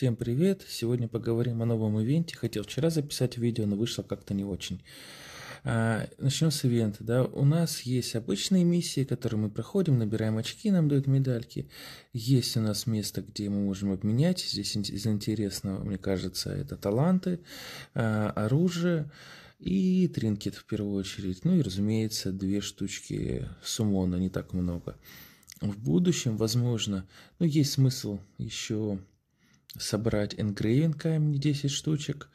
Всем привет! Сегодня поговорим о новом ивенте. Хотел вчера записать видео, но вышло как-то не очень. А, начнем с ивента. Да? У нас есть обычные миссии, которые мы проходим, набираем очки, нам дают медальки. Есть у нас место, где мы можем обменять. Здесь из интересного, мне кажется, это таланты, а, оружие и тринкет в первую очередь. Ну и, разумеется, две штучки сумона, не так много. В будущем, возможно, ну, есть смысл еще собрать engraving камни 10 штучек,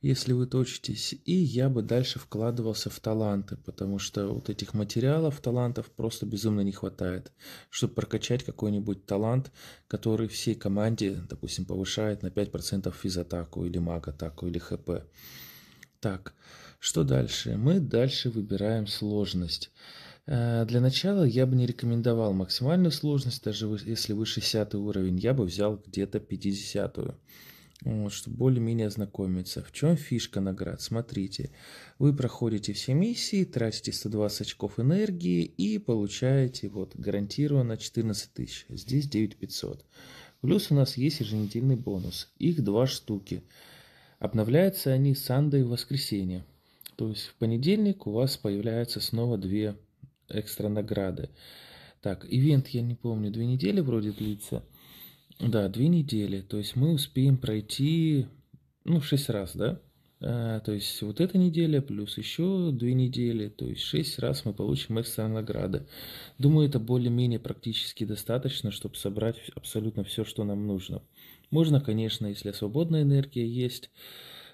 если вы точитесь, и я бы дальше вкладывался в таланты, потому что вот этих материалов, талантов просто безумно не хватает, чтобы прокачать какой-нибудь талант, который всей команде, допустим, повышает на 5% физатаку или маг-атаку или хп. Так, что дальше? Мы дальше выбираем сложность. Э, для начала я бы не рекомендовал максимальную сложность, даже если вы 10 уровень, я бы взял где-то 50 вот, чтобы более-менее ознакомиться. В чем фишка наград? Смотрите, вы проходите все миссии, тратите 120 очков энергии и получаете вот гарантированно 14 тысяч, здесь 9500. Плюс у нас есть еженедельный бонус, их два штуки. Обновляются они с Сандой в воскресенье. То есть в понедельник у вас появляются снова две экстра награды. Так, ивент, я не помню, две недели вроде длится. Да, две недели. То есть мы успеем пройти, ну, шесть раз, да? А, то есть вот эта неделя плюс еще две недели, то есть шесть раз мы получим экстра награды. Думаю, это более-менее практически достаточно, чтобы собрать абсолютно все, что нам нужно. Можно, конечно, если свободная энергия есть,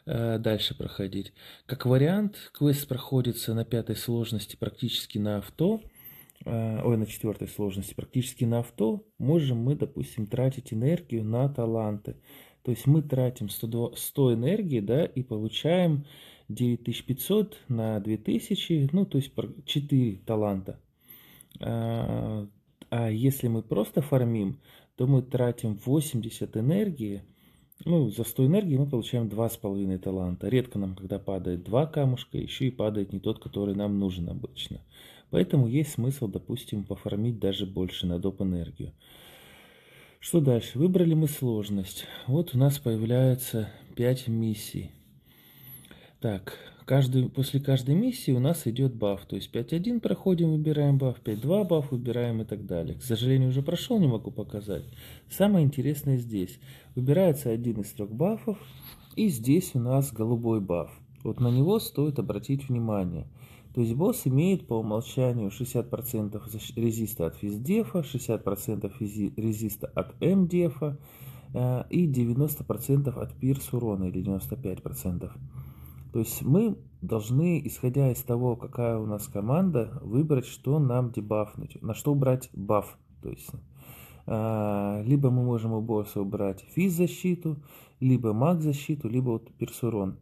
Э, дальше проходить. Как вариант, квест проходится на пятой сложности практически на авто, э, ой, на четвертой сложности практически на авто, можем мы, допустим, тратить энергию на таланты. То есть мы тратим 100, 100 энергии, да, и получаем 9500 на 2000, ну, то есть 4 таланта. А, а если мы просто фармим, то мы тратим 80 энергии, ну, за 100 энергии мы получаем 2,5 таланта. Редко нам, когда падает 2 камушка, еще и падает не тот, который нам нужен обычно. Поэтому есть смысл, допустим, пофармить даже больше на доп. энергию. Что дальше? Выбрали мы сложность. Вот у нас появляется 5 миссий. Так, каждый, после каждой миссии у нас идет баф. То есть 5.1 проходим, выбираем баф, 5.2 баф выбираем и так далее. К сожалению, уже прошел, не могу показать. Самое интересное здесь. Выбирается один из трех бафов. И здесь у нас голубой баф. Вот на него стоит обратить внимание. То есть босс имеет по умолчанию 60% резиста от физдефа, 60% резиста от мдефа э, и 90% от пирс урона или 95%. То есть мы должны, исходя из того, какая у нас команда, выбрать, что нам дебафнуть, на что брать баф. То есть а, либо мы можем у босса убрать физ защиту, либо маг защиту, либо вот персурон.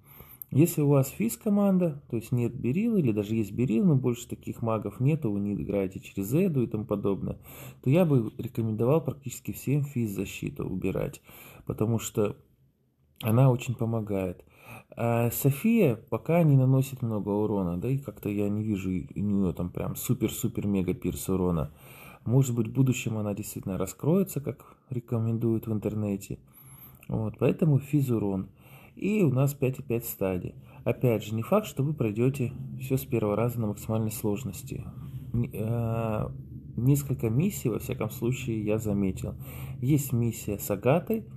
Если у вас физ команда, то есть нет берил, или даже есть берил, но больше таких магов нету, вы не играете через эду и тому подобное, то я бы рекомендовал практически всем физ защиту убирать, потому что она очень помогает. А София пока не наносит много урона, да и как-то я не вижу у нее там прям супер-супер-мега пирс урона. Может быть, в будущем она действительно раскроется, как рекомендуют в интернете. Вот, поэтому физурон. И у нас 5,5 стадий. Опять же, не факт, что вы пройдете все с первого раза на максимальной сложности. А, несколько миссий, во всяком случае, я заметил. Есть миссия с Агатой –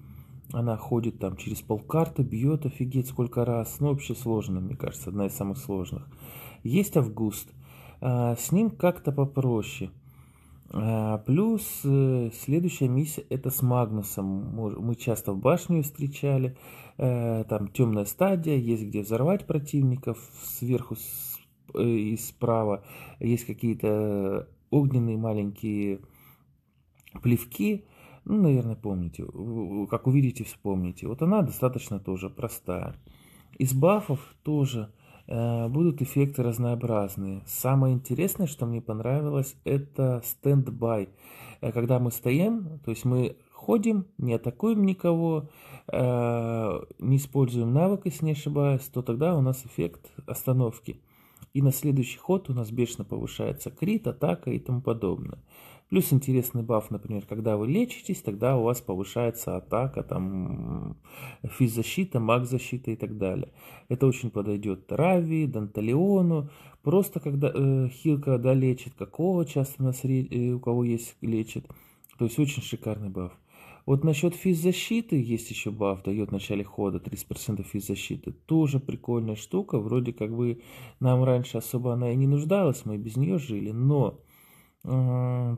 она ходит там через полкарты, бьет офигеть сколько раз. Ну, вообще сложно, мне кажется, одна из самых сложных. Есть Август. А, с ним как-то попроще. А, плюс э, следующая миссия это с Магнусом. Мы часто в башню встречали. Э, там темная стадия, есть где взорвать противников сверху э, и справа. Есть какие-то огненные маленькие плевки ну, наверное, помните. Как увидите, вспомните. Вот она достаточно тоже простая. Из бафов тоже э, будут эффекты разнообразные. Самое интересное, что мне понравилось, это стендбай. Э, когда мы стоим, то есть мы ходим, не атакуем никого, э, не используем навык, если не ошибаюсь, то тогда у нас эффект остановки. И на следующий ход у нас бешено повышается крит, атака и тому подобное. Плюс интересный баф, например, когда вы лечитесь, тогда у вас повышается атака, там, физзащита, маг-защита и так далее. Это очень подойдет Рави, Данталеону. Просто когда э, хилка, да, лечит, какого часто у нас, э, у кого есть, лечит. То есть очень шикарный баф. Вот насчет физзащиты есть еще баф, дает в начале хода 30% физзащиты. Тоже прикольная штука, вроде как бы нам раньше особо она и не нуждалась, мы без нее жили, но, э,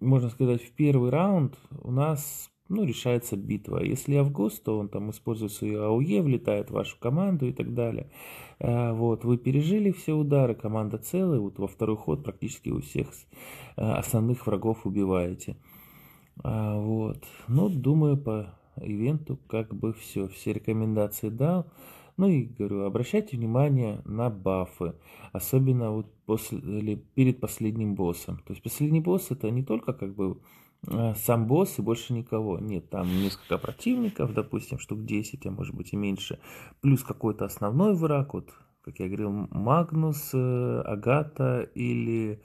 можно сказать, в первый раунд у нас ну, решается битва. Если Август, то он там использует свою АУЕ, влетает в вашу команду и так далее. Э, вот, вы пережили все удары, команда целая, вот во второй ход практически у всех э, основных врагов убиваете. А, вот. ну думаю, по ивенту как бы все. Все рекомендации дал. Ну и говорю, обращайте внимание на бафы, особенно вот после, или перед последним боссом. То есть последний босс это не только как бы а, сам босс и больше никого. Нет, там несколько противников, допустим, штук 10, а может быть и меньше. Плюс какой-то основной враг, вот, как я говорил, Магнус, э, Агата или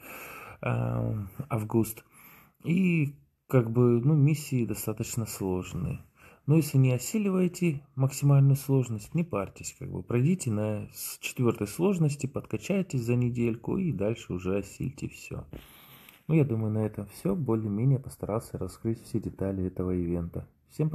э, Август. И как бы, ну, миссии достаточно сложные. Но если не осиливаете максимальную сложность, не парьтесь, как бы пройдите на четвертой сложности, подкачайтесь за недельку и дальше уже осильте все. Ну, я думаю, на этом все. Более-менее постарался раскрыть все детали этого ивента. Всем пока.